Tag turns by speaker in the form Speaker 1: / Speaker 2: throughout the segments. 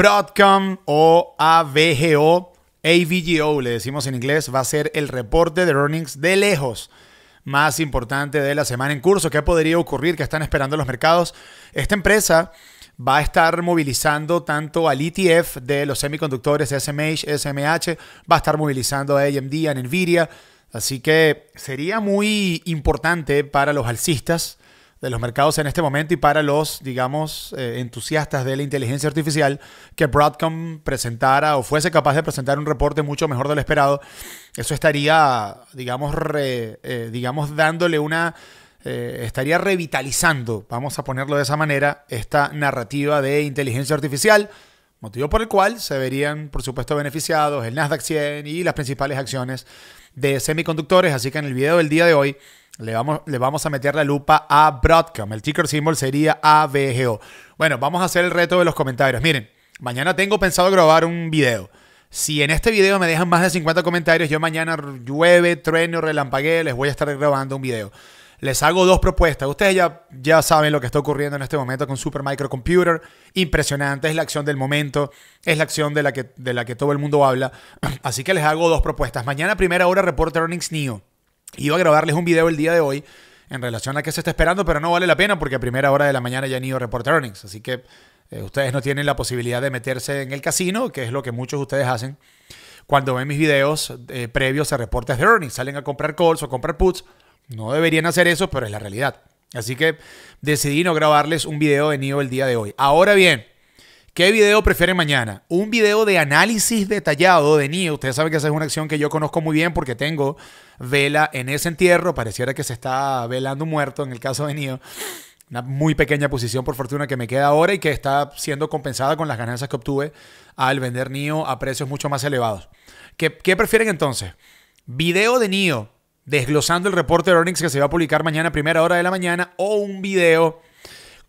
Speaker 1: Broadcom o AVGO, AVGO le decimos en inglés, va a ser el reporte de earnings de lejos más importante de la semana en curso. ¿Qué podría ocurrir? ¿Qué están esperando los mercados? Esta empresa va a estar movilizando tanto al ETF de los semiconductores SMH, SMH, va a estar movilizando a AMD, a Nvidia. Así que sería muy importante para los alcistas de los mercados en este momento y para los, digamos, eh, entusiastas de la inteligencia artificial, que Broadcom presentara o fuese capaz de presentar un reporte mucho mejor de lo esperado, eso estaría, digamos, eh, digamos dándole una... Eh, estaría revitalizando, vamos a ponerlo de esa manera, esta narrativa de inteligencia artificial, motivo por el cual se verían, por supuesto, beneficiados el Nasdaq 100 y las principales acciones de semiconductores. Así que en el video del día de hoy le vamos, vamos a meter la lupa a Broadcom. El ticker symbol sería ABGO. Bueno, vamos a hacer el reto de los comentarios. Miren, mañana tengo pensado grabar un video. Si en este video me dejan más de 50 comentarios, yo mañana llueve, trueno, relampaguee, les voy a estar grabando un video. Les hago dos propuestas. Ustedes ya, ya saben lo que está ocurriendo en este momento con Super Computer. Impresionante, es la acción del momento, es la acción de la que, de la que todo el mundo habla. Así que les hago dos propuestas. Mañana, primera hora, reporte Earnings New. Iba a grabarles un video el día de hoy en relación a qué se está esperando, pero no vale la pena porque a primera hora de la mañana ya han ido a reportar earnings. Así que eh, ustedes no tienen la posibilidad de meterse en el casino, que es lo que muchos de ustedes hacen. Cuando ven mis videos eh, previos a reportes de earnings, salen a comprar calls o comprar puts. No deberían hacer eso, pero es la realidad. Así que decidí no grabarles un video de el día de hoy. Ahora bien, ¿Qué video prefieren mañana? Un video de análisis detallado de NIO. Ustedes saben que esa es una acción que yo conozco muy bien porque tengo vela en ese entierro. Pareciera que se está velando muerto en el caso de NIO. Una muy pequeña posición, por fortuna, que me queda ahora y que está siendo compensada con las ganancias que obtuve al vender NIO a precios mucho más elevados. ¿Qué, qué prefieren entonces? ¿Video de NIO desglosando el reporte de earnings que se va a publicar mañana a primera hora de la mañana o un video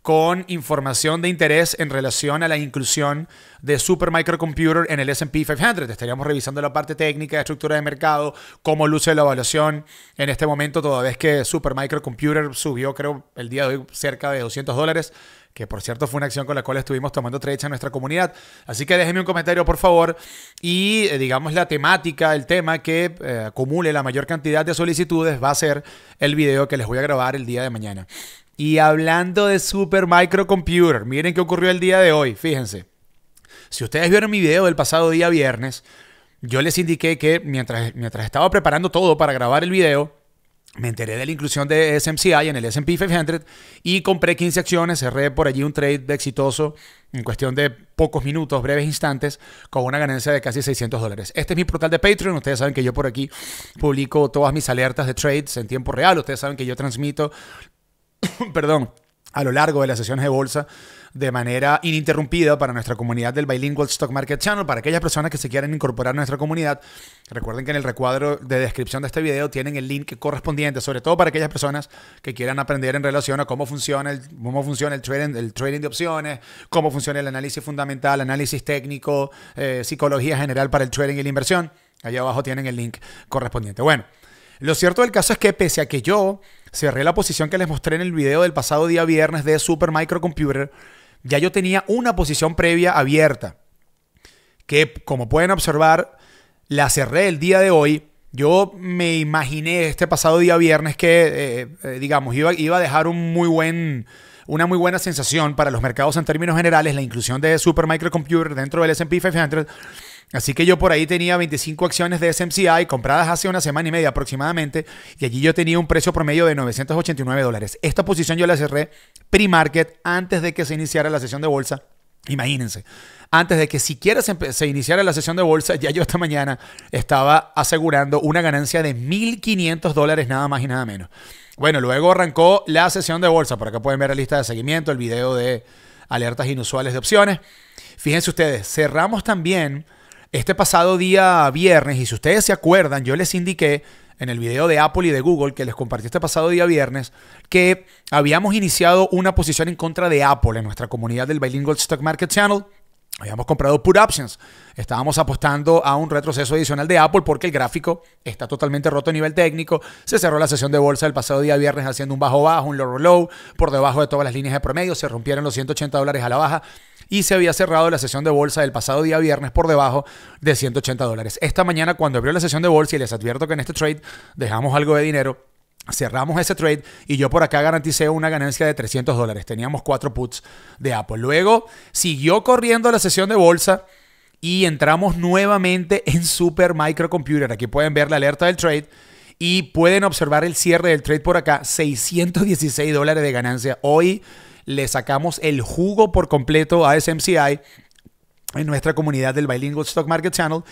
Speaker 1: con información de interés en relación a la inclusión de Supermicrocomputer en el SP 500. Estaríamos revisando la parte técnica, estructura de mercado, cómo luce la evaluación en este momento, toda vez que Supermicrocomputer subió, creo, el día de hoy cerca de 200 dólares que por cierto fue una acción con la cual estuvimos tomando trecha en nuestra comunidad. Así que déjenme un comentario, por favor, y eh, digamos la temática, el tema que eh, acumule la mayor cantidad de solicitudes va a ser el video que les voy a grabar el día de mañana. Y hablando de Super Microcomputer, miren qué ocurrió el día de hoy, fíjense. Si ustedes vieron mi video del pasado día viernes, yo les indiqué que mientras, mientras estaba preparando todo para grabar el video, me enteré de la inclusión de SMCI en el SP 500 y compré 15 acciones, cerré por allí un trade exitoso en cuestión de pocos minutos, breves instantes, con una ganancia de casi 600 dólares. Este es mi portal de Patreon, ustedes saben que yo por aquí publico todas mis alertas de trades en tiempo real, ustedes saben que yo transmito perdón, a lo largo de las sesiones de bolsa de manera ininterrumpida para nuestra comunidad del Bilingual Stock Market Channel. Para aquellas personas que se quieran incorporar a nuestra comunidad, recuerden que en el recuadro de descripción de este video tienen el link correspondiente, sobre todo para aquellas personas que quieran aprender en relación a cómo funciona el, cómo funciona el, trading, el trading de opciones, cómo funciona el análisis fundamental, análisis técnico, eh, psicología general para el trading y la inversión. Allá abajo tienen el link correspondiente. Bueno. Lo cierto del caso es que pese a que yo cerré la posición que les mostré en el video del pasado día viernes de Super Microcomputer, ya yo tenía una posición previa abierta, que como pueden observar, la cerré el día de hoy. Yo me imaginé este pasado día viernes que, eh, eh, digamos, iba, a dejar un muy buen una muy buena sensación para los mercados en términos generales, la inclusión de Super Microcomputer dentro del SP 500. Así que yo por ahí tenía 25 acciones de SMCI compradas hace una semana y media aproximadamente y allí yo tenía un precio promedio de 989 dólares. Esta posición yo la cerré pre-market antes de que se iniciara la sesión de bolsa. Imagínense, antes de que siquiera se, iniciara la sesión de bolsa, ya yo esta mañana estaba asegurando una ganancia de 1.500 dólares nada más y nada menos. Bueno, luego arrancó la sesión de bolsa. Por acá pueden ver la lista de seguimiento, el video de alertas inusuales de opciones. Fíjense ustedes, cerramos también este pasado día viernes, y si ustedes se acuerdan, yo les indiqué en el video de Apple y de Google que les compartí este pasado día viernes, que habíamos iniciado una posición en contra de Apple en nuestra comunidad del Bilingual Stock Market Channel. Habíamos comprado put options. Estábamos apostando a un retroceso adicional de Apple porque el gráfico está totalmente roto a nivel técnico. Se cerró la sesión de bolsa el pasado día viernes haciendo un bajo bajo, un low low, por debajo de todas las líneas de promedio. Se rompieron los 180 dólares a la baja y se había cerrado la sesión de bolsa del pasado día viernes por debajo de 180 dólares. Esta mañana cuando abrió la sesión de bolsa y les advierto que en este trade dejamos algo de dinero, Cerramos ese trade y yo por acá garanticé una ganancia de 300 dólares. Teníamos cuatro puts de Apple. Luego siguió corriendo la sesión de bolsa y entramos nuevamente en Super Microcomputer. Aquí pueden ver la alerta del trade y pueden observar el cierre del trade por acá. 616 dólares de ganancia. Hoy le sacamos el jugo por completo a SMCI en nuestra comunidad del Bilingual Stock Market Channel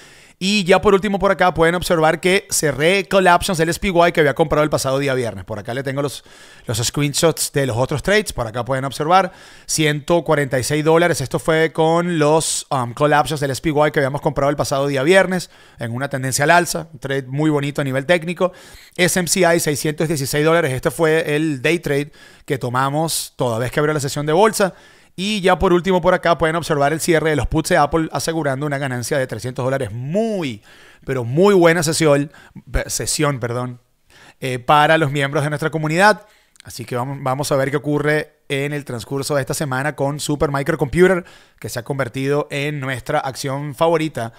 Speaker 1: y ya por último por acá pueden observar que cerré Colapsions del SPY que había comprado el pasado día viernes. Por acá le tengo los, los screenshots de los otros trades. Por acá pueden observar 146 dólares. Esto fue con los um, del SPY que habíamos comprado el pasado día viernes en una tendencia al alza. Un trade muy bonito a nivel técnico. SMCI 616 dólares. Este fue el day trade que tomamos toda vez que abrió la sesión de bolsa. Y ya por último por acá pueden observar el cierre de los puts de Apple asegurando una ganancia de 300 dólares. Muy, pero muy buena sesión, sesión perdón, eh, para los miembros de nuestra comunidad. Así que vamos, a ver qué ocurre en el transcurso de esta semana con Super Microcomputer, que se ha convertido en nuestra acción favorita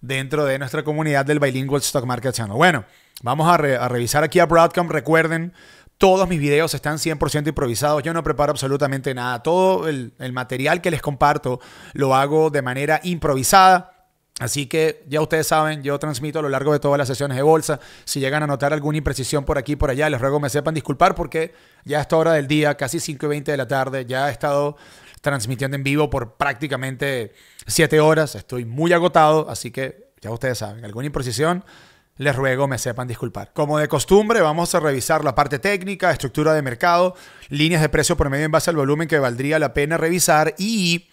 Speaker 1: dentro de nuestra comunidad del Bilingual Stock Market Channel. Bueno, vamos a revisar aquí a Broadcom. Recuerden todos mis videos están 100% improvisados, yo no preparo absolutamente nada. Todo el, material que les comparto lo hago de manera improvisada. Así que ya ustedes saben, yo transmito a lo largo de todas las sesiones de bolsa. Si llegan a notar alguna imprecisión por aquí por allá, les ruego me sepan disculpar porque ya a esta hora del día, casi 5 y 20 de la tarde, ya he estado transmitiendo en vivo por prácticamente 7 horas. Estoy muy agotado, así que ya ustedes saben, alguna imprecisión, les ruego me sepan disculpar. Como de costumbre, vamos a revisar la parte técnica, estructura de mercado, líneas de precio promedio en base al volumen que valdría la pena revisar y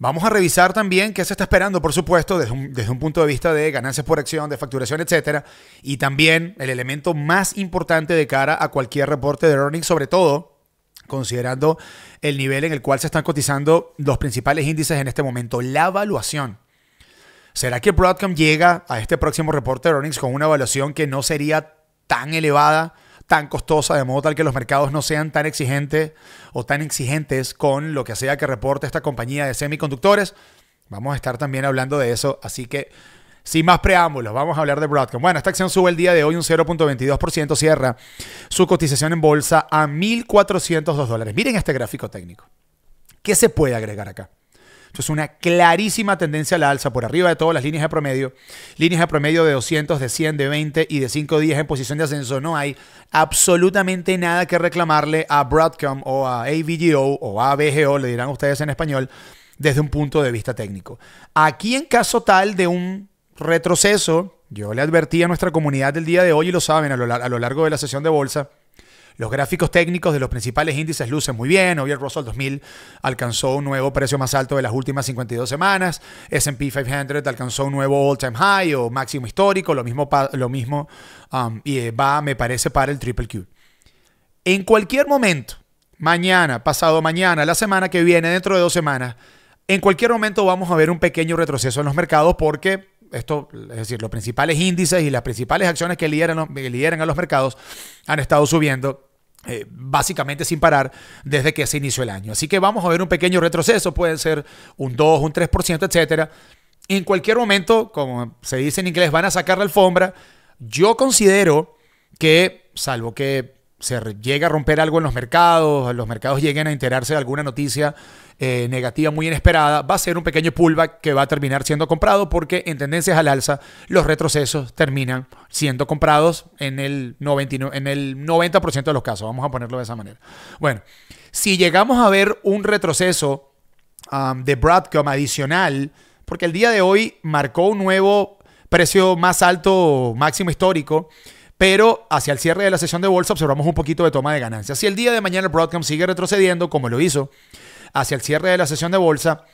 Speaker 1: vamos a revisar también qué se está esperando, por supuesto, desde un, punto de vista de ganancias por acción, de facturación, etc. Y también el elemento más importante de cara a cualquier reporte de earnings, sobre todo considerando el nivel en el cual se están cotizando los principales índices en este momento, la evaluación. ¿Será que Broadcom llega a este próximo reporte earnings con una evaluación que no sería tan elevada, tan costosa, de modo tal que los mercados no sean tan exigentes o tan exigentes con lo que sea que reporte esta compañía de semiconductores? Vamos a estar también hablando de eso, así que sin más preámbulos, vamos a hablar de Broadcom. Bueno, esta acción sube el día de hoy un 0.22%, cierra su cotización en bolsa a 1.402 dólares. Miren este gráfico técnico. ¿Qué se puede agregar acá? Es una clarísima tendencia a la alza por arriba de todas las líneas de promedio. Líneas de promedio de 200, de 100, de 20 y de 5 días en posición de ascenso. No hay absolutamente nada que reclamarle a Broadcom o a AVGO o a BGO, le dirán ustedes en español, desde un punto de vista técnico. Aquí, en caso tal de un retroceso, yo le advertí a nuestra comunidad del día de hoy y lo saben a lo largo de la sesión de bolsa los gráficos técnicos de los principales índices lucen muy bien. Hoy el Russell 2000 alcanzó un nuevo precio más alto de las últimas 52 semanas. S&P 500 alcanzó un nuevo all-time high o máximo histórico. Lo mismo, lo mismo um, y eh, va, me parece, para el Triple Q. En cualquier momento, mañana, pasado mañana, la semana que viene, dentro de dos semanas, en cualquier momento vamos a ver un pequeño retroceso en los mercados porque esto, es decir, los principales índices y las principales acciones que lideran, lideran a los mercados han estado subiendo. Eh, básicamente sin parar desde que se inició el año. Así que vamos a ver un pequeño retroceso, puede ser un 2, un 3%, etcétera. En cualquier momento, como se dice en inglés, van a sacar la alfombra. Yo considero que, salvo que se llega a romper algo en los mercados, los mercados lleguen a enterarse de alguna noticia eh, negativa muy inesperada, va a ser un pequeño pullback que va a terminar siendo comprado porque en tendencias al alza los retrocesos terminan siendo comprados en el, 90% de los casos, vamos a ponerlo de esa manera. Bueno, si llegamos a ver un retroceso um, de Broadcom adicional, porque el día de hoy marcó un nuevo precio más alto máximo histórico, pero hacia el cierre de la sesión de bolsa observamos un poquito de toma de ganancias. Si el día de mañana el Broadcom sigue retrocediendo, como lo hizo, hacia el cierre de la sesión de bolsa,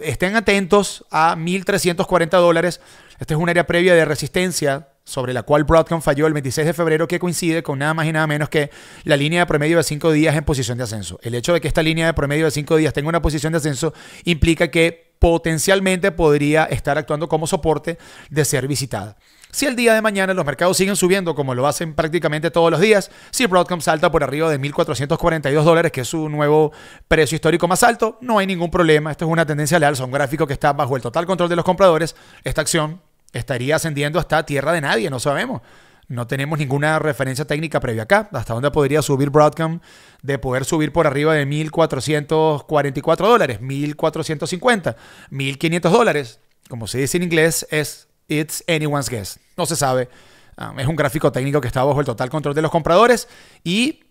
Speaker 1: estén atentos a 1.340 dólares. Esta es un área previa de resistencia sobre la cual Broadcom falló el 26 de febrero, que coincide con nada más y nada menos que la línea de promedio de 5 días en posición de ascenso. El hecho de que esta línea de promedio de 5 días tenga una posición de ascenso implica que potencialmente podría estar actuando como soporte de ser visitada. Si el día de mañana los mercados siguen subiendo como lo hacen prácticamente todos los días, si Broadcom salta por arriba de 1.442 dólares, que es su nuevo precio histórico más alto, no hay ningún problema. Esto es una tendencia leal, son un gráfico que está bajo el total control de los compradores. Esta acción estaría ascendiendo hasta tierra de nadie, no sabemos. No tenemos ninguna referencia técnica previa acá. ¿Hasta dónde podría subir Broadcom de poder subir por arriba de 1.444 dólares, 1.450, 1.500 dólares? Como se dice en inglés, es It's anyone's guess. No se sabe. Ah, es un gráfico técnico que está bajo el total control de los compradores y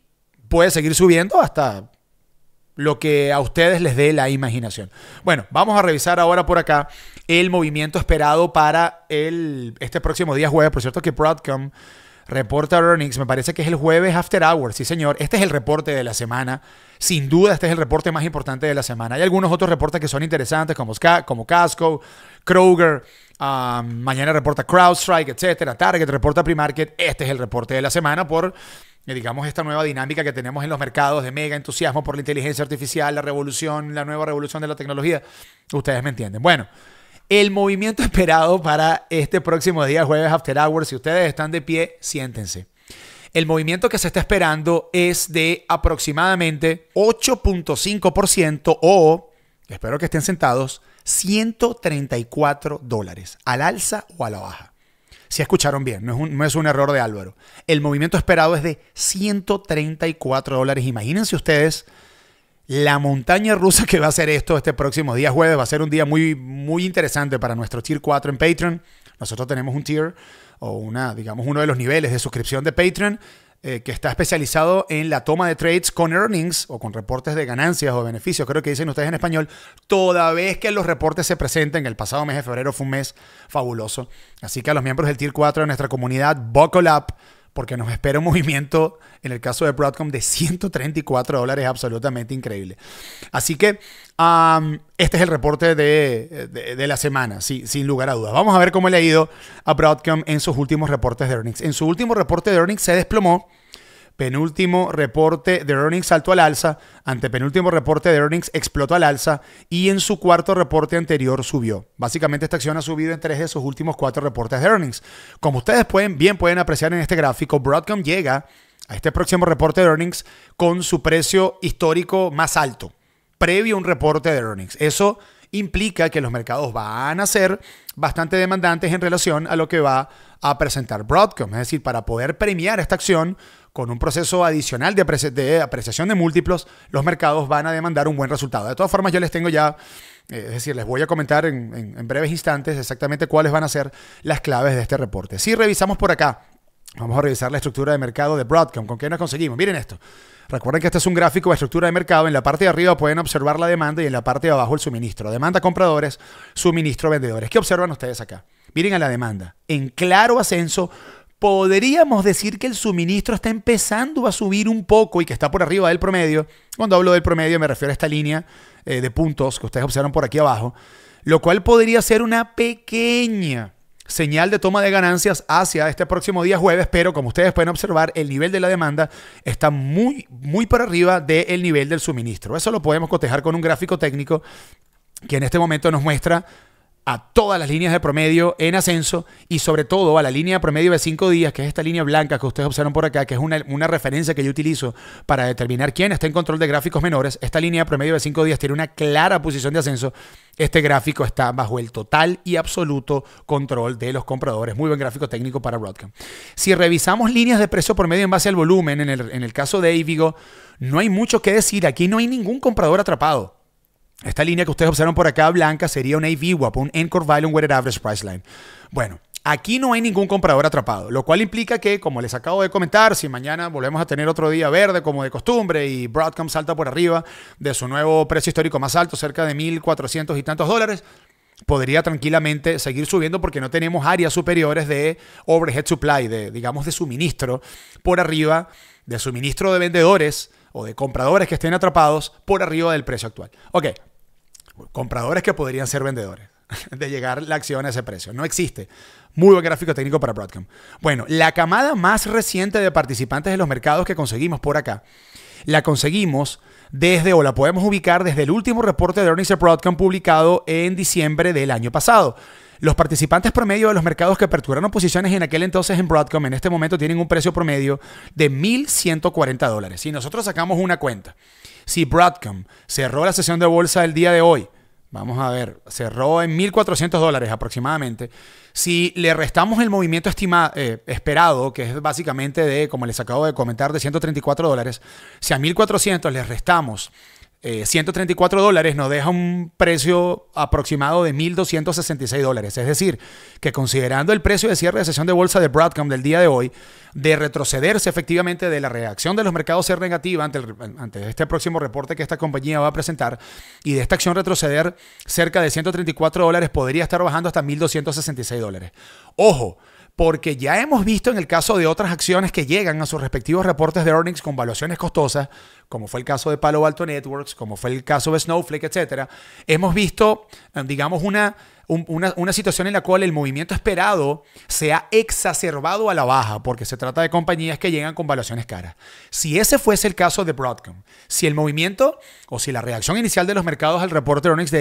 Speaker 1: puede seguir subiendo hasta lo que a ustedes les dé la imaginación. Bueno, vamos a revisar ahora por acá el movimiento esperado para el, este próximo día jueves. Por cierto que Broadcom reporta earnings, me parece que es el jueves after hours, sí señor, este es el reporte de la semana, sin duda este es el reporte más importante de la semana. Hay algunos otros reportes que son interesantes como, Casco, Kroger, ah, mañana reporta CrowdStrike, etcétera, Target reporta Primarket, este es el reporte de la semana por eh, digamos, esta nueva dinámica que tenemos en los mercados de mega entusiasmo por la inteligencia artificial, la revolución, la nueva revolución de la tecnología. Ustedes me entienden. Bueno, el movimiento esperado para este próximo día, jueves After Hours. Si ustedes están de pie, siéntense. El movimiento que se está esperando es de aproximadamente 8.5% o, espero que estén sentados, 134 dólares, al alza o a la baja. Si escucharon bien, no es, un, no es un error de Álvaro. El movimiento esperado es de 134 dólares. Imagínense ustedes la montaña rusa que va a ser esto este próximo día jueves. Va a ser un día muy, muy interesante para nuestro Tier 4 en Patreon. Nosotros tenemos un tier o una, digamos, uno de los niveles de suscripción de Patreon eh, que está especializado en la toma de trades con earnings o con reportes de ganancias o beneficios, creo que dicen ustedes en español, toda vez que los reportes se presenten. El pasado mes de febrero fue un mes fabuloso. Así que a los miembros del Tier 4 de nuestra comunidad, buckle up porque nos espera un movimiento, en el caso de Broadcom, de 134 dólares, absolutamente increíble. Así que este es el reporte de, la semana, sí, sin lugar a dudas. Vamos a ver cómo le ha ido a Broadcom en sus últimos reportes de earnings. En su último reporte de earnings se desplomó penúltimo reporte de earnings saltó al alza, ante penúltimo reporte de earnings explotó al alza y en su cuarto reporte anterior subió. Básicamente esta acción ha subido en tres de sus últimos cuatro reportes de earnings. Como ustedes pueden, bien pueden apreciar en este gráfico, Broadcom llega a este próximo reporte de earnings con su precio histórico más alto, previo a un reporte de earnings. Eso implica que los mercados van a ser bastante demandantes en relación a lo que va a presentar Broadcom. Es decir, para poder premiar esta acción, con un proceso adicional de, apreciación de múltiplos, los mercados van a demandar un buen resultado. De todas formas, yo les tengo ya, eh, es decir, les voy a comentar en, en breves instantes exactamente cuáles van a ser las claves de este reporte. Si revisamos por acá, vamos a revisar la estructura de mercado de Broadcom, ¿con qué nos conseguimos? Miren esto. Recuerden que este es un gráfico de estructura de mercado. En la parte de arriba pueden observar la demanda y en la parte de abajo el suministro. Demanda compradores, suministro vendedores. ¿Qué observan ustedes acá? Miren a la demanda. En claro ascenso podríamos decir que el suministro está empezando a subir un poco y que está por arriba del promedio. Cuando hablo del promedio me refiero a esta línea eh, de puntos que ustedes observan por aquí abajo, lo cual podría ser una pequeña señal de toma de ganancias hacia este próximo día jueves, pero como ustedes pueden observar, el nivel de la demanda está muy, muy por arriba del nivel del suministro. Eso lo podemos cotejar con un gráfico técnico que en este momento nos muestra a todas las líneas de promedio en ascenso y sobre todo a la línea de promedio de 5 días, que es esta línea blanca que ustedes observan por acá, que es una, referencia que yo utilizo para determinar quién está en control de gráficos menores. Esta línea de promedio de 5 días tiene una clara posición de ascenso. Este gráfico está bajo el total y absoluto control de los compradores. Muy buen gráfico técnico para Broadcom. Si revisamos líneas de precio promedio en base al volumen, en el, en el caso de Avigo, no hay mucho que decir. Aquí no hay ningún comprador atrapado. Esta línea que ustedes observan por acá blanca sería una AVWAP, un Encore Value Weighted Average Price Line. Bueno, Aquí no hay ningún comprador atrapado, lo cual implica que, como les acabo de comentar, si mañana volvemos a tener otro día verde como de costumbre y Broadcom salta por arriba de su nuevo precio histórico más alto, cerca de 1.400 y tantos dólares, podría tranquilamente seguir subiendo porque no tenemos áreas superiores de overhead supply, de, digamos, de suministro por arriba, de suministro de vendedores o de compradores que estén atrapados por arriba del precio actual. Ok, compradores que podrían ser vendedores, de llegar la acción a ese precio. No existe. Muy buen gráfico técnico para Broadcom. Bueno, la camada más reciente de participantes de los mercados que conseguimos por acá, la conseguimos desde o la podemos ubicar desde el último reporte de earnings de Broadcom publicado en diciembre del año pasado. Los participantes promedio de los mercados que aperturaron posiciones en aquel entonces en Broadcom en este momento tienen un precio promedio de 1.140 dólares. Si nosotros sacamos una cuenta, si Broadcom cerró la sesión de bolsa el día de hoy, vamos a ver, cerró en 1.400 dólares aproximadamente, si le restamos el movimiento estimado, eh, esperado, que es básicamente de, como les acabo de comentar, de 134 dólares, si a 1.400 le restamos 134 eh, dólares nos deja un precio aproximado de 1.266 dólares. Es decir, que considerando el precio de cierre de sesión de bolsa de Broadcom del día de hoy, de retrocederse efectivamente de la reacción de los mercados ser negativa ante, ante este próximo reporte que esta compañía va a presentar y de esta acción retroceder cerca de 134 dólares, podría estar bajando hasta 1.266 dólares. Ojo, porque ya hemos visto en el caso de otras acciones que llegan a sus respectivos reportes de earnings con valuaciones costosas, como fue el caso de Palo Alto Networks, como fue el caso de Snowflake, etcétera, hemos visto, eh, digamos, una, una, situación en la cual el movimiento esperado se ha exacerbado a la baja, porque se trata de compañías que llegan con valuaciones caras. Si ese fuese el caso de Broadcom, si el movimiento o si la reacción inicial de los mercados al reporte de earnings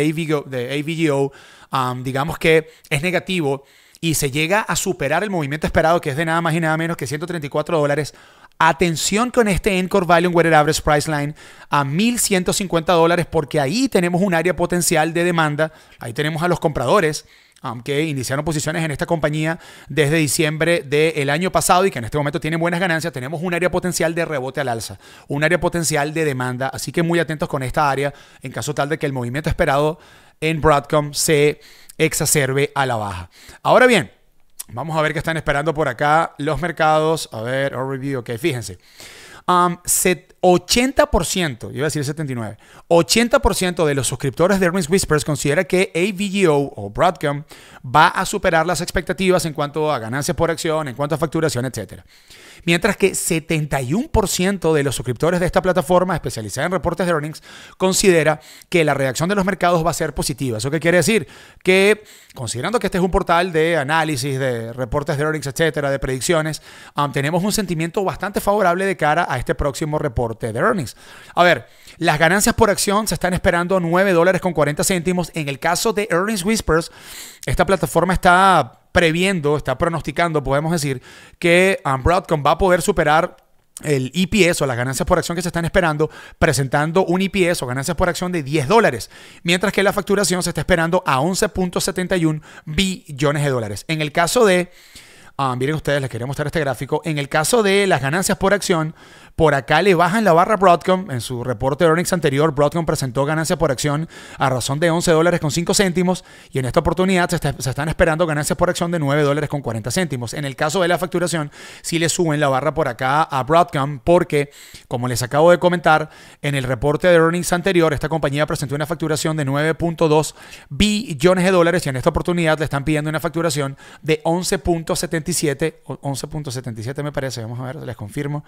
Speaker 1: de AVGO, um, digamos que es negativo, y se llega a superar el movimiento esperado, que es de nada más y nada menos que 134 dólares. Atención con este Encore Value Weighted Average Price Line a 1150 dólares, porque ahí tenemos un área potencial de demanda. Ahí tenemos a los compradores aunque um, iniciaron posiciones en esta compañía desde diciembre del año pasado y que en este momento tienen buenas ganancias, tenemos un área potencial de rebote al alza, un área potencial de demanda, así que muy atentos con esta área en caso tal de que el movimiento esperado en Broadcom se exacerbe a la baja. Ahora bien, vamos a ver qué están esperando por acá los mercados. A ver, review, ok, fíjense. Um, set, 80%, iba a decir 79, 80% de los suscriptores de Earnings Whispers considera que AVGO o Broadcom va a superar las expectativas en cuanto a ganancias por acción, en cuanto a facturación, etc. Mientras que 71% de los suscriptores de esta plataforma especializada en reportes de earnings considera que la reacción de los mercados va a ser positiva. ¿Eso qué quiere decir? Que considerando que este es un portal de análisis, de reportes de earnings, etcétera, de predicciones, tenemos un sentimiento bastante favorable de cara a este próximo reporte de earnings. A ver, las ganancias por acción se están esperando 9 dólares con 40 céntimos. En el caso de Earnings Whispers, esta plataforma está previendo, está pronosticando, podemos decir, que um, Broadcom va a poder superar el EPS o las ganancias por acción que se están esperando, presentando un EPS o ganancias por acción de 10 dólares, mientras que la facturación se está esperando a 11.71 billones de dólares. En el caso de, um, miren ustedes, les quería mostrar este gráfico, en el caso de las ganancias por acción, por acá le bajan la barra Broadcom. En su reporte de earnings anterior, Broadcom presentó ganancias por acción a razón de 11 dólares con 5 céntimos y en esta oportunidad se, están esperando ganancias por acción de 9 dólares con 40 céntimos. En el caso de la facturación, sí le suben la barra por acá a Broadcom porque, como les acabo de comentar, en el reporte de earnings anterior, esta compañía presentó una facturación de 9.2 billones de dólares y en esta oportunidad le están pidiendo una facturación de 11.77, 11.77 me parece, vamos a ver, les confirmo.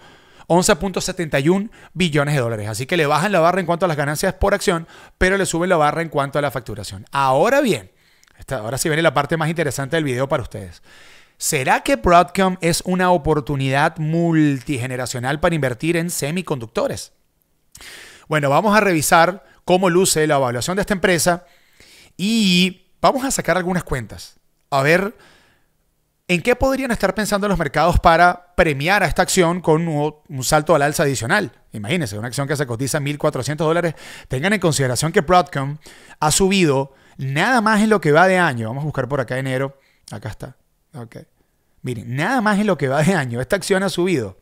Speaker 1: 11.71 billones de dólares. Así que le bajan la barra en cuanto a las ganancias por acción, pero le suben la barra en cuanto a la facturación. Ahora bien, esta, ahora sí viene la parte más interesante del video para ustedes. ¿Será que Broadcom es una oportunidad multigeneracional para invertir en semiconductores? Bueno, vamos a revisar cómo luce la evaluación de esta empresa y vamos a sacar algunas cuentas. A ver ¿En qué podrían estar pensando los mercados para premiar a esta acción con un, salto al alza adicional? Imagínense, una acción que se cotiza 1.400 dólares. Tengan en consideración que Broadcom ha subido nada más en lo que va de año. Vamos a buscar por acá enero. Acá está. Ok. Miren, nada más en lo que va de año. Esta acción ha subido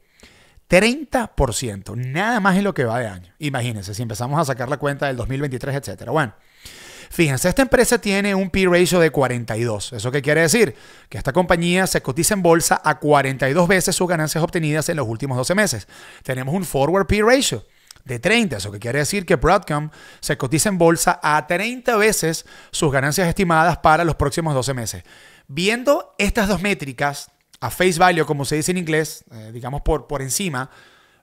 Speaker 1: 30%. Nada más en lo que va de año. Imagínense, si empezamos a sacar la cuenta del 2023, etcétera. Bueno. Fíjense, esta empresa tiene un P-Ratio de 42. ¿Eso qué quiere decir? Que esta compañía se cotiza en bolsa a 42 veces sus ganancias obtenidas en los últimos 12 meses. Tenemos un forward P-Ratio de 30. Eso qué quiere decir que Broadcom se cotiza en bolsa a 30 veces sus ganancias estimadas para los próximos 12 meses. Viendo estas dos métricas a face value, como se dice en inglés, eh, digamos por, por encima,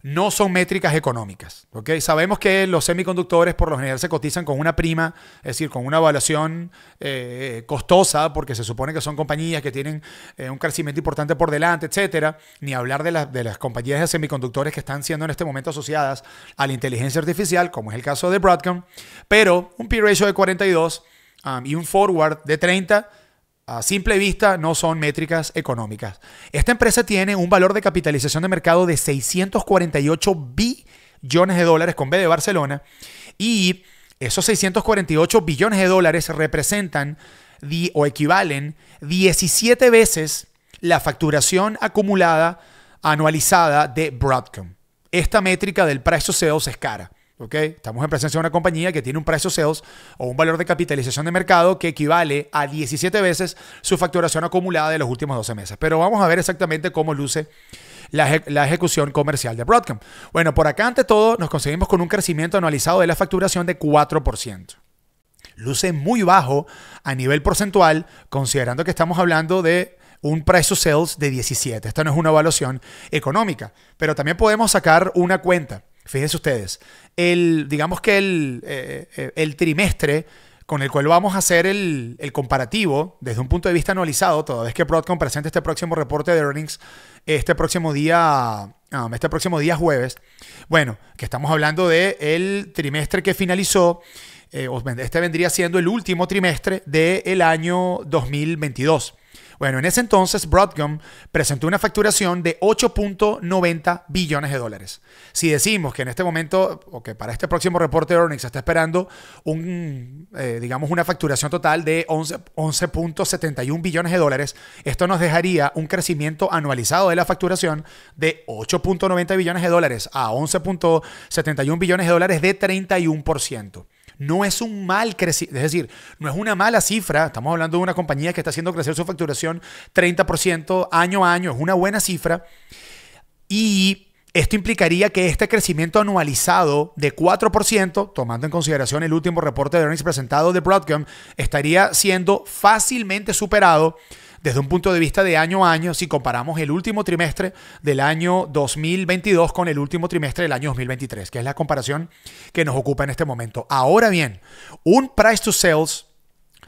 Speaker 1: no son métricas económicas. ¿ok? Sabemos que los semiconductores por lo general se cotizan con una prima, es decir, con una evaluación eh, costosa, porque se supone que son compañías que tienen eh, un crecimiento importante por delante, etcétera. Ni hablar de, de las compañías de semiconductores que están siendo en este momento asociadas a la inteligencia artificial, como es el caso de Broadcom. Pero un P-Ratio de 42 um, y un forward de 30 a simple vista no son métricas económicas. Esta empresa tiene un valor de capitalización de mercado de 648 billones de dólares con B de Barcelona y esos 648 billones de dólares representan o equivalen 17 veces la facturación acumulada anualizada de Broadcom. Esta métrica del precio CO2 e es cara. Estamos en presencia de una compañía que tiene un precio sales o un valor de capitalización de mercado que equivale a 17 veces su facturación acumulada de los últimos 12 meses. Pero vamos a ver exactamente cómo luce la, ejecución comercial de Broadcom. Bueno, por acá ante todo nos conseguimos con un crecimiento anualizado de la facturación de 4%. Luce muy bajo a nivel porcentual, considerando que estamos hablando de un precio sales de 17. Esta no es una evaluación económica, pero también podemos sacar una cuenta. Fíjense ustedes, el, digamos que eh, eh, el, trimestre con el cual vamos a hacer el, comparativo desde un punto de vista anualizado, toda vez que Broadcom presente este próximo reporte de earnings este próximo día, ah, este próximo día jueves. Bueno, que estamos hablando del el trimestre que finalizó, eh, este vendría siendo el último trimestre del año 2022. Bueno, en ese entonces Broadcom presentó una facturación de 8.90 billones de dólares. Si decimos que en este momento, o que para este próximo reporte de earnings se está esperando un, eh, digamos, una facturación total de 11.71 billones de dólares, esto nos dejaría un crecimiento anualizado de la facturación de 8.90 billones de dólares a 11.71 billones de dólares de 31%. No es un mal es decir, no es una mala cifra. Estamos hablando de una compañía que está haciendo crecer su facturación 30% año a año, es una buena cifra. Y esto implicaría que este crecimiento anualizado de 4%, tomando en consideración el último reporte de earnings presentado de Broadcom, estaría siendo fácilmente superado desde un punto de vista de año a año, si comparamos el último trimestre del año 2022 con el último trimestre del año 2023, que es la comparación que nos ocupa en este momento. Ahora bien, un price to sales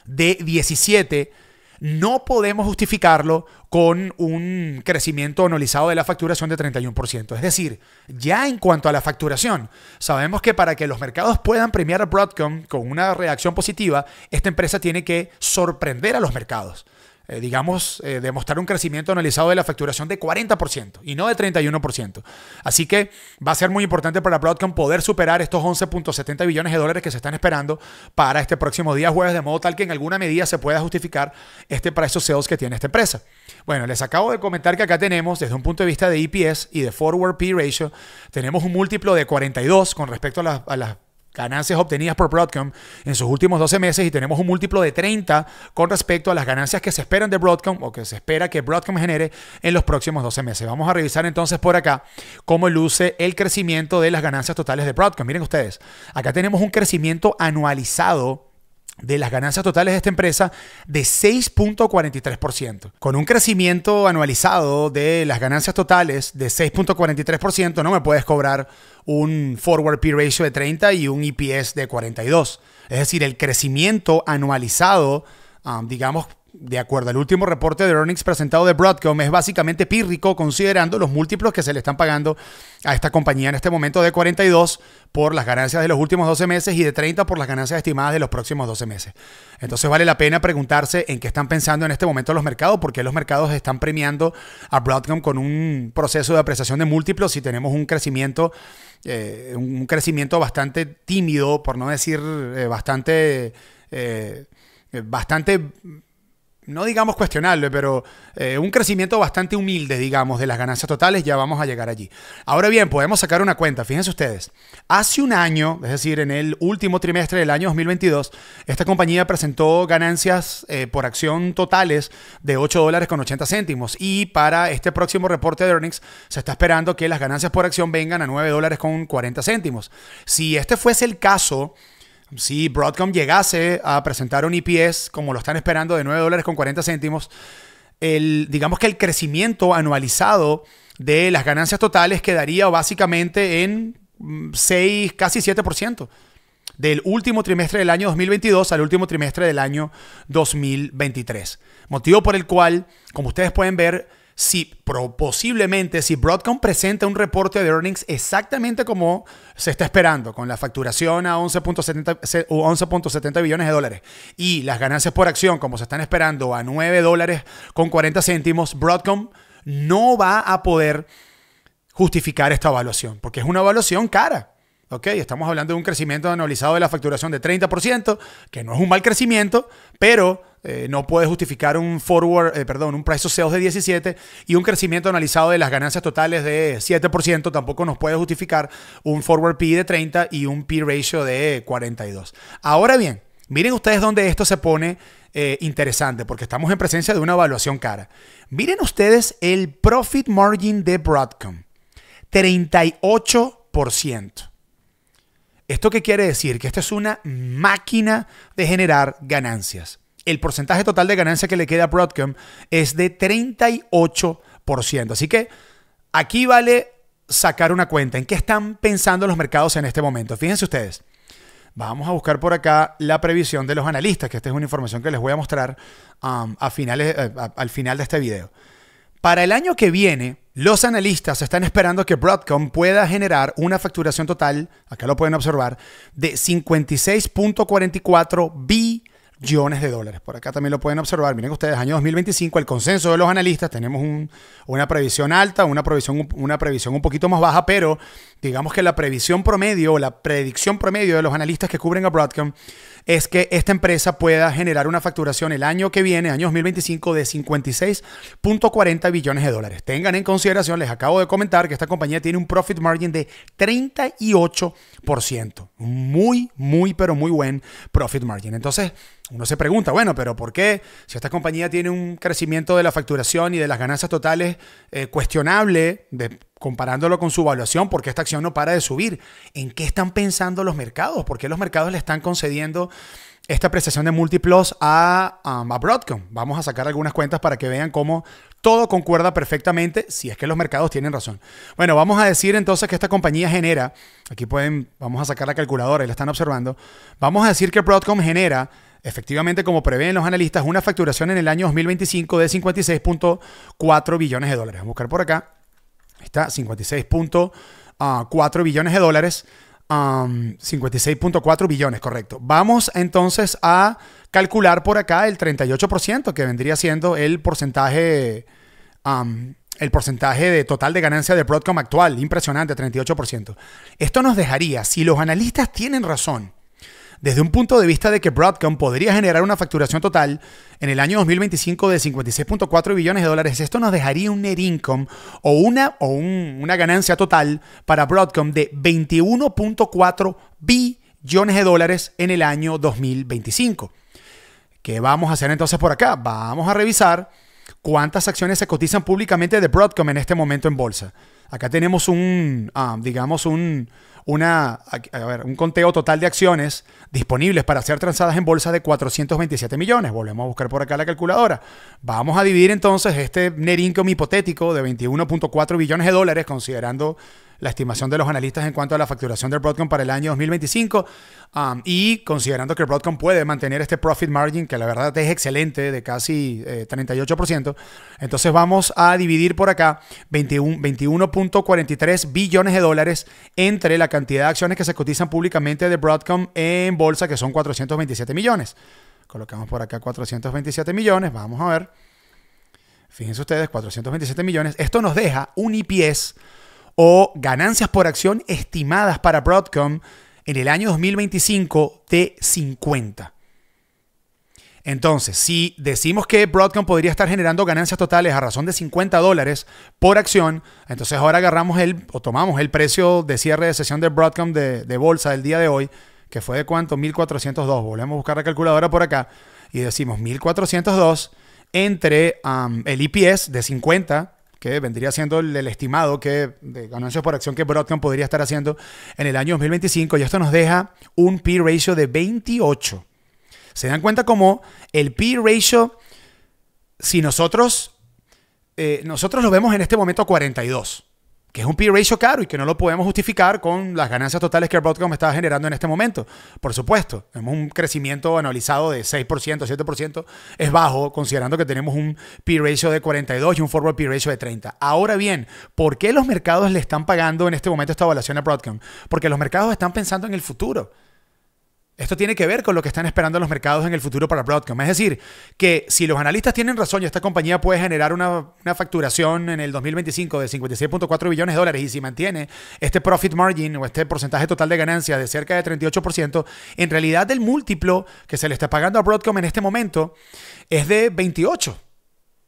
Speaker 1: de 17 no podemos justificarlo con un crecimiento anualizado de la facturación de 31%. Es decir, ya en cuanto a la facturación, sabemos que para que los mercados puedan premiar a Broadcom con una reacción positiva, esta empresa tiene que sorprender a los mercados. Eh, digamos, eh, demostrar un crecimiento analizado de la facturación de 40% y no de 31%. Así que va a ser muy importante para Broadcom poder superar estos 11.70 billones de dólares que se están esperando para este próximo día jueves, de modo tal que en alguna medida se pueda justificar este precio sales que tiene esta empresa. Bueno, les acabo de comentar que acá tenemos, desde un punto de vista de EPS y de Forward P Ratio, tenemos un múltiplo de 42 con respecto a las ganancias obtenidas por Broadcom en sus últimos 12 meses y tenemos un múltiplo de 30 con respecto a las ganancias que se esperan de Broadcom o que se espera que Broadcom genere en los próximos 12 meses. Vamos a revisar entonces por acá cómo luce el crecimiento de las ganancias totales de Broadcom. Miren ustedes, acá tenemos un crecimiento anualizado de las ganancias totales de esta empresa de 6.43%, con un crecimiento anualizado de las ganancias totales de 6.43%, no me puedes cobrar un forward P ratio de 30 y un EPS de 42. Es decir, el crecimiento anualizado, ah, digamos, de acuerdo, el último reporte de earnings presentado de Broadcom es básicamente pírrico considerando los múltiplos que se le están pagando a esta compañía en este momento de 42 por las ganancias de los últimos 12 meses y de 30 por las ganancias estimadas de los próximos 12 meses. Entonces vale la pena preguntarse en qué están pensando en este momento los mercados, porque los mercados están premiando a Broadcom con un proceso de apreciación de múltiplos si tenemos un crecimiento, eh, un crecimiento bastante tímido, por no decir eh, bastante... Eh, bastante no digamos cuestionable, pero eh, un crecimiento bastante humilde, digamos, de las ganancias totales, ya vamos a llegar allí. Ahora bien, podemos sacar una cuenta, fíjense ustedes. Hace un año, es decir, en el último trimestre del año 2022, esta compañía presentó ganancias eh, por acción totales de 8 dólares con 80 céntimos y para este próximo reporte de earnings se está esperando que las ganancias por acción vengan a 9 dólares con 40 céntimos. Si este fuese el caso, si Broadcom llegase a presentar un EPS como lo están esperando de 9 dólares con 40 céntimos, el, digamos que el crecimiento anualizado de las ganancias totales quedaría básicamente en 6, mm, casi 7%, del último trimestre del año 2022 al último trimestre del año 2023. Motivo por el cual, como ustedes pueden ver, si posiblemente si Broadcom presenta un reporte de earnings exactamente como se está esperando, con la facturación a 11.70 billones de dólares y las ganancias por acción como se están esperando a 9 dólares con 40 céntimos, Broadcom no va a poder justificar esta evaluación, porque es una evaluación cara. ¿ok? Estamos hablando de un crecimiento anualizado de la facturación de 30%, que no es un mal crecimiento, pero eh, no puede justificar un forward, eh, perdón, un price sales de 17 y un crecimiento analizado de las ganancias totales de 7%, tampoco nos puede justificar un forward P de 30 y un P ratio de 42. Ahora bien, miren ustedes dónde esto se pone eh, interesante, porque estamos en presencia de una evaluación cara. Miren ustedes el profit margin de Broadcom, 38%. ¿Esto qué quiere decir? Que esta es una máquina de generar ganancias el porcentaje total de ganancia que le queda a Broadcom es de 38%. Así que aquí vale sacar una cuenta. ¿En qué están pensando los mercados en este momento? Fíjense ustedes. Vamos a buscar por acá la previsión de los analistas, que esta es una información que les voy a mostrar um, a finales, eh, al final de este video. Para el año que viene, los analistas están esperando que Broadcom pueda generar una facturación total, acá lo pueden observar, de 56.44 b Millones de dólares. Por acá también lo pueden observar. Miren ustedes, año 2025, el consenso de los analistas, tenemos una previsión alta, una previsión, una previsión un poquito más baja, pero digamos que la previsión promedio, o la predicción promedio de los analistas que cubren a Broadcom es que esta empresa pueda generar una facturación el año que viene, año 2025, de 56.40 billones de dólares. Tengan en consideración, les acabo de comentar que esta compañía tiene un profit margin de 38%. Muy, muy, pero muy buen profit margin. Entonces, uno se pregunta, bueno, pero ¿por qué si esta compañía tiene un crecimiento de la facturación y de las ganancias totales eh, cuestionable de comparándolo con su evaluación, porque esta acción no para de subir. ¿En qué están pensando los mercados? ¿Por qué los mercados le están concediendo esta prestación de múltiplos um, a, Broadcom? Vamos a sacar algunas cuentas para que vean cómo todo concuerda perfectamente, si es que los mercados tienen razón. Bueno, vamos a decir entonces que esta compañía genera, aquí pueden, vamos a sacar la calculadora y la están observando, vamos a decir que Broadcom genera efectivamente, como prevén los analistas, una facturación en el año 2025 de 56.4 billones de dólares. Vamos a buscar por acá está 56.4 billones de dólares. 56.4 billones, correcto. Vamos entonces a calcular por acá el 38%, que vendría siendo el porcentaje, el porcentaje de total de ganancia de Broadcom actual. Impresionante, 38%. Esto nos dejaría, si los analistas tienen razón, desde un punto de vista de que Broadcom podría generar una facturación total en el año 2025 de 56.4 billones de dólares, esto nos dejaría un net income o una, o una ganancia total para Broadcom de 21.4 billones de dólares en el año 2025. ¿Qué vamos a hacer entonces por acá? Vamos a revisar cuántas acciones se cotizan públicamente de Broadcom en este momento en bolsa. Acá tenemos un, ah, digamos, un, una, un conteo total de acciones disponibles para ser transadas en bolsa de 427 millones. Volvemos a buscar por acá la calculadora. Vamos a dividir entonces este net hipotético de 21.4 billones de dólares, considerando la estimación de los analistas en cuanto a la facturación de Broadcom para el año 2025 um, y considerando que Broadcom puede mantener este profit margin, que la verdad es excelente, de casi 38%, eh, entonces vamos a dividir por acá 21.43 billones de dólares entre la cantidad de acciones que se cotizan públicamente de Broadcom en bolsa, que son 427 millones. Colocamos por acá 427 millones, vamos a ver. Fíjense ustedes, 427 millones. Esto nos deja un IPS o ganancias por acción estimadas para Broadcom en el año 2025 de 50. Entonces, si decimos que Broadcom podría estar generando ganancias totales a razón de 50 dólares por acción, entonces ahora agarramos el o tomamos el precio de cierre de sesión de Broadcom de, bolsa del día de hoy, que fue de cuánto, 1402. Volvemos a buscar la calculadora por acá y decimos 1402 entre el IPS e de 50 que vendría siendo el, estimado que, de ganancias por acción que Broadcom podría estar haciendo en el año 2025, y esto nos deja un P ratio de 28. ¿Se dan cuenta cómo el P ratio, si nosotros, eh, nosotros lo vemos en este momento a 42, que es un P ratio caro y que no lo podemos justificar con las ganancias totales que Broadcom está generando en este momento. Por supuesto, tenemos un crecimiento anualizado de 6%, 7%, es bajo considerando que tenemos un P ratio de 42 y un forward P ratio de 30. Ahora bien, ¿por qué los mercados le están pagando en este momento esta evaluación a Broadcom? Porque los mercados están pensando en el futuro. Esto tiene que ver con lo que están esperando los mercados en el futuro para Broadcom. Es decir, que si los analistas tienen razón y esta compañía puede generar una, facturación en el 2025 de 56.4 billones de dólares y si mantiene este profit margin o este porcentaje total de ganancias de cerca de 38%, en realidad el múltiplo que se le está pagando a Broadcom en este momento es de 28.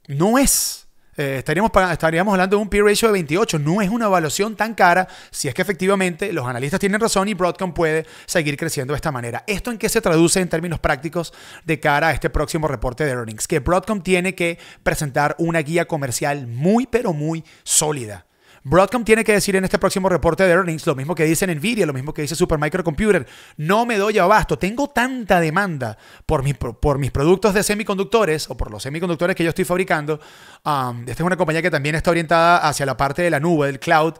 Speaker 1: No es eh, estaríamos, estaríamos hablando de un peer ratio de 28. No es una evaluación tan cara si es que efectivamente los analistas tienen razón y Broadcom puede seguir creciendo de esta manera. ¿Esto en qué se traduce en términos prácticos de cara a este próximo reporte de earnings? Que Broadcom tiene que presentar una guía comercial muy, pero muy sólida Broadcom tiene que decir en este próximo reporte de earnings lo mismo que dice Nvidia, lo mismo que dice Supermicro Computer. No me doy abasto. Tengo tanta demanda por, mis productos de semiconductores o por los semiconductores que yo estoy fabricando. esta es una compañía que también está orientada hacia la parte de la nube, del cloud.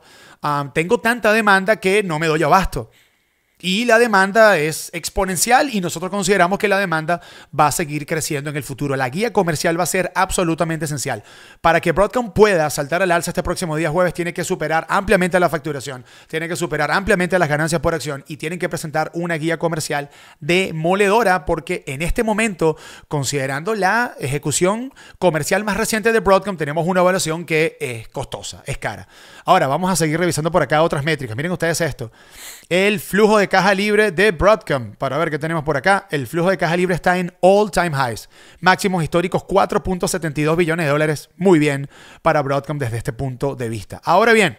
Speaker 1: tengo tanta demanda que no me doy abasto. Y la demanda es exponencial y nosotros consideramos que la demanda va a seguir creciendo en el futuro. La guía comercial va a ser absolutamente esencial. Para que Broadcom pueda saltar al alza este próximo día jueves, tiene que superar ampliamente la facturación, tiene que superar ampliamente las ganancias por acción y tienen que presentar una guía comercial demoledora porque en este momento, considerando la ejecución comercial más reciente de Broadcom, tenemos una evaluación que es costosa, es cara. Ahora, vamos a seguir revisando por acá otras métricas. Miren ustedes esto el flujo de caja libre de Broadcom. Para ver qué tenemos por acá, el flujo de caja libre está en all time highs, máximos históricos 4.72 billones de dólares. Muy bien para Broadcom desde este punto de vista. Ahora bien,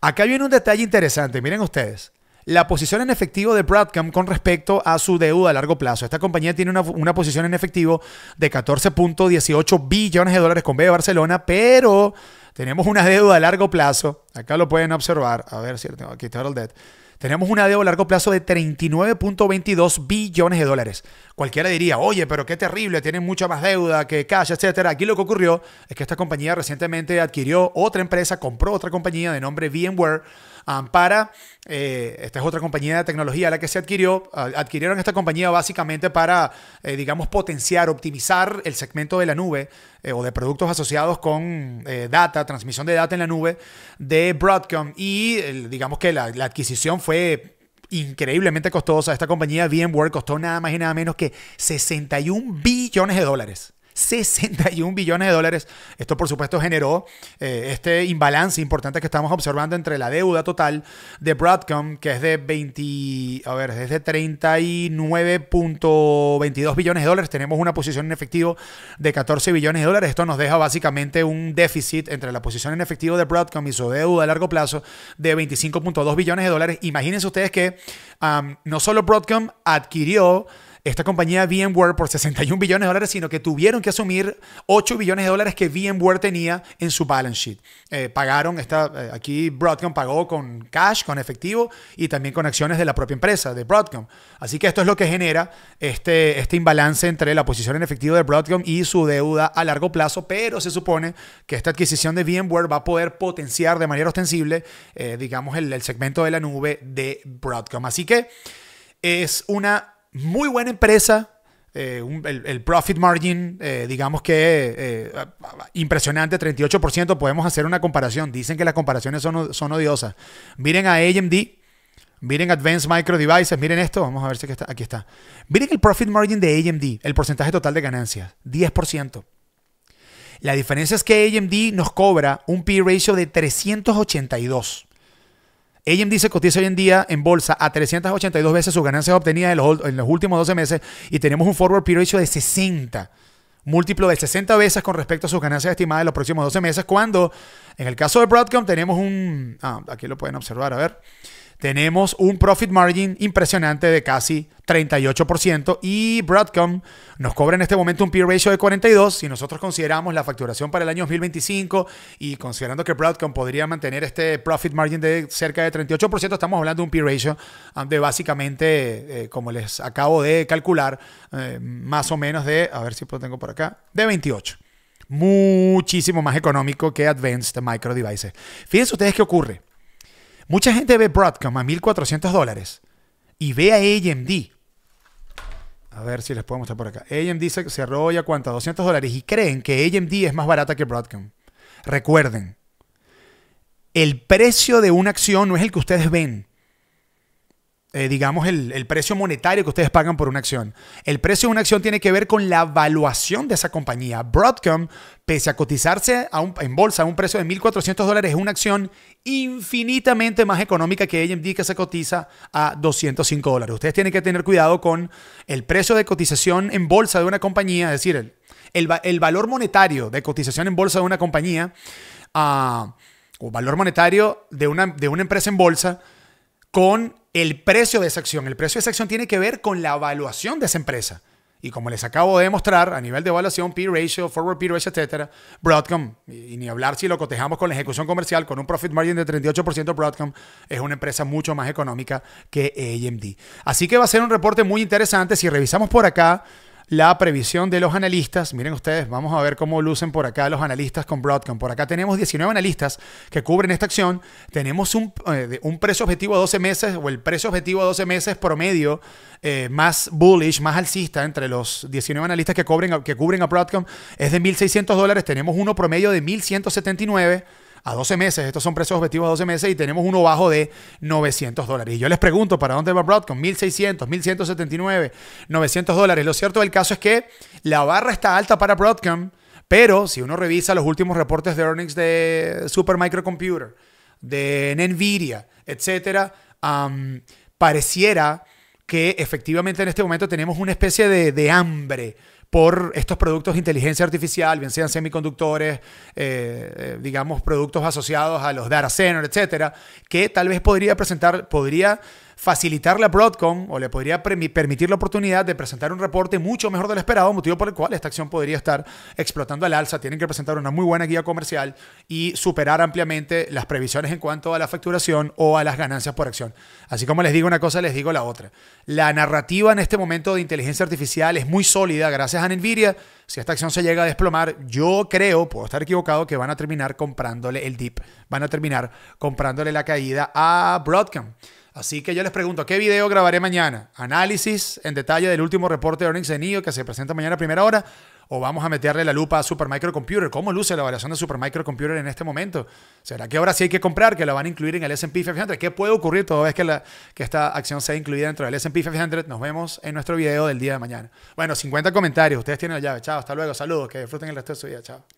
Speaker 1: acá viene un detalle interesante, miren ustedes. La posición en efectivo de Broadcom con respecto a su deuda a largo plazo. Esta compañía tiene una, posición en efectivo de 14.18 billones de dólares con B de Barcelona, pero tenemos una deuda a largo plazo. Acá lo pueden observar. A ver si tengo aquí, Total Debt. Tenemos una deuda a largo plazo de 39.22 billones de dólares. Cualquiera diría, oye, pero qué terrible, tienen mucha más deuda que cash, etc. Aquí lo que ocurrió es que esta compañía recientemente adquirió otra empresa, compró otra compañía de nombre VMware Ampara, eh, esta es otra compañía de tecnología a la que se adquirió. Adquirieron esta compañía básicamente para, eh, digamos, potenciar, optimizar el segmento de la nube eh, o de productos asociados con data, transmisión de data en la nube de Broadcom. Y digamos que la, la adquisición fue increíblemente costosa. Esta compañía VMware costó nada más y nada menos que 61 billones de dólares. 61 billones de dólares. Esto, por supuesto, generó eh, este imbalance importante que estamos observando entre la deuda total de Broadcom, que es de 20, a ver, es de 39.22 billones de dólares. Tenemos una posición en efectivo de 14 billones de dólares. Esto nos deja básicamente un déficit entre la posición en efectivo de Broadcom y su deuda a largo plazo de 25.2 billones de dólares. Imagínense ustedes que no solo Broadcom adquirió esta compañía VMware por 61 billones de dólares, sino que tuvieron que asumir 8 billones de dólares que VMware tenía en su balance sheet. Eh, pagaron, esta, eh, aquí Broadcom pagó con cash, con efectivo y también con acciones de la propia empresa, de Broadcom. Así que esto es lo que genera este, este imbalance entre la posición en efectivo de Broadcom y su deuda a largo plazo, pero se supone que esta adquisición de VMware va a poder potenciar de manera ostensible, eh, digamos, el, el segmento de la nube de Broadcom. Así que es una muy buena empresa. Eh, el, profit margin, eh, digamos que eh, impresionante, 38%. Podemos hacer una comparación. Dicen que las comparaciones son, odiosas. Miren a AMD, miren Advanced Micro Devices, miren esto. Vamos a ver si está. Aquí está. Miren el profit margin de AMD, el porcentaje total de ganancias, 10%. La diferencia es que AMD nos cobra un P-ratio e de 382 dice que cotiza hoy en día en bolsa a 382 veces sus ganancias obtenidas en los, últimos 12 meses y tenemos un forward period de 60 múltiplo de 60 veces con respecto a sus ganancias estimadas en los próximos 12 meses, cuando en el caso de Broadcom tenemos un... Ah, aquí lo pueden observar, a ver tenemos un profit margin impresionante de casi 38% y Broadcom nos cobra en este momento un peer ratio de 42 si nosotros consideramos la facturación para el año 2025 y considerando que Broadcom podría mantener este profit margin de cerca de 38%, estamos hablando de un peer ratio ah, de básicamente, eh, como les acabo de calcular, eh, más o menos de, a ver si lo tengo por acá, de 28. Muchísimo más económico que Advanced Micro Devices. Fíjense ustedes qué ocurre. Mucha gente ve Broadcom a 1.400 dólares y ve a AMD. A ver si les puedo mostrar por acá. AMD se arrolla, a cuánto, 200 dólares y creen que AMD es más barata que Broadcom. Recuerden, el precio de una acción no es el que ustedes ven, eh, digamos, el, precio monetario que ustedes pagan por una acción. El precio de una acción tiene que ver con la valuación de esa compañía. Broadcom, pese a cotizarse en bolsa a un precio de 1.400 dólares, es una acción infinitamente más económica que AMD que se cotiza a 205 dólares. Ustedes tienen que tener cuidado con el precio de cotización en bolsa de una compañía, es decir, el, valor monetario de cotización en bolsa de una compañía ah, o valor monetario de una, de una empresa en bolsa con el precio de esa acción. El precio de esa acción tiene que ver con la evaluación de esa empresa. Y como les acabo de mostrar, a nivel de evaluación, P-Ratio, Forward P-Ratio, etc. Broadcom, y ni hablar si lo cotejamos con la ejecución comercial, con un profit margin de 38%, Broadcom es una empresa mucho más económica que AMD. Así que va a ser un reporte muy interesante. Si revisamos por acá, la previsión de los analistas. Miren ustedes, vamos a ver cómo lucen por acá los analistas con Broadcom. Por acá tenemos 19 analistas que cubren esta acción. Tenemos un, eh, precio objetivo a 12 meses o el precio objetivo a 12 meses promedio eh, más bullish, más alcista entre los 19 analistas que, cubren, que cubren a Broadcom es de 1.600 dólares. Tenemos uno promedio de 1.179 a 12 meses, estos son precios objetivos a 12 meses y tenemos uno bajo de 900 dólares. Y yo les pregunto, ¿para dónde va Broadcom? 1600, 1179, 900 dólares. Lo cierto del caso es que la barra está alta para Broadcom, pero si uno revisa los últimos reportes de earnings de Super Microcomputer, de Nvidia, etcétera, pareciera que efectivamente en este momento tenemos una especie de, de hambre por estos productos de inteligencia artificial, bien sean semiconductores, eh, eh, digamos, productos asociados a los data centers, etcétera, que tal vez podría presentar, podría facilitarle a Broadcom o le podría permitir la oportunidad de presentar un reporte mucho mejor del esperado, motivo por el cual esta acción podría estar explotando al alza. Tienen que presentar una muy buena guía comercial y superar ampliamente las previsiones en cuanto a la facturación o a las ganancias por acción. Así como les digo una cosa, les digo la otra. La narrativa en este momento de inteligencia artificial es muy sólida gracias a Nvidia. Si esta acción se llega a desplomar, yo creo, puedo estar equivocado, que van a terminar comprándole el dip, van a terminar comprándole la caída a Broadcom. Así que yo les pregunto, ¿qué video grabaré mañana? ¿Análisis en detalle del último reporte de earnings de NIO que se presenta mañana a primera hora? ¿O vamos a meterle la lupa a Computer. ¿Cómo luce la variación de Supermicrocomputer en este momento? ¿Será que ahora sí hay que comprar, que la van a incluir en el S&P 500? ¿Qué puede ocurrir toda vez que, la, que esta acción sea incluida dentro del S&P 500? Nos vemos en nuestro video del día de mañana. Bueno, 50 comentarios. Ustedes tienen la llave. Chao, hasta luego. Saludos. Que disfruten el resto de su día. Chao.